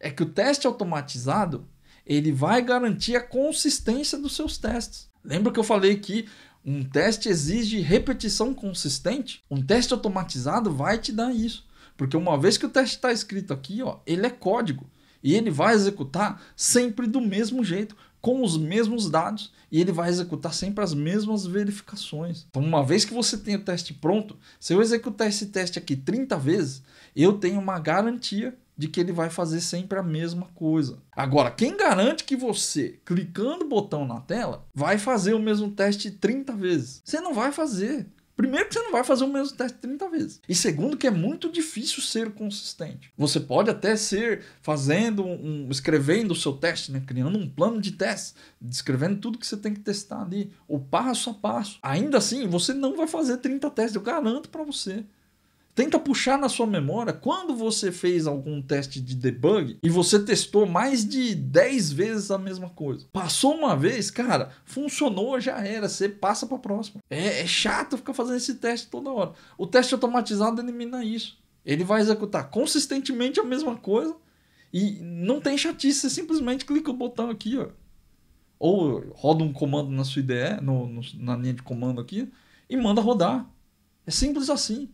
é que o teste automatizado ele vai garantir a consistência dos seus testes. Lembra que eu falei que um teste exige repetição consistente? Um teste automatizado vai te dar isso. Porque uma vez que o teste está escrito aqui, ó, ele é código. E ele vai executar sempre do mesmo jeito, com os mesmos dados. E ele vai executar sempre as mesmas verificações. Então, uma vez que você tem o teste pronto, se eu executar esse teste aqui 30 vezes, eu tenho uma garantia de que ele vai fazer sempre a mesma coisa. Agora, quem garante que você, clicando o botão na tela, vai fazer o mesmo teste 30 vezes? Você não vai fazer. Primeiro que você não vai fazer o mesmo teste 30 vezes. E segundo que é muito difícil ser consistente. Você pode até ser fazendo um, escrevendo o seu teste, né, criando um plano de teste, descrevendo tudo que você tem que testar ali, o passo a passo. Ainda assim, você não vai fazer 30 testes, eu garanto para você. Tenta puxar na sua memória quando você fez algum teste de debug e você testou mais de 10 vezes a mesma coisa. Passou uma vez, cara, funcionou, já era, você passa para a próxima. É, é chato ficar fazendo esse teste toda hora. O teste automatizado elimina isso. Ele vai executar consistentemente a mesma coisa e não tem chatice, você simplesmente clica o botão aqui, ó. Ou roda um comando na sua IDE, no, no, na linha de comando aqui, e manda rodar. É simples assim.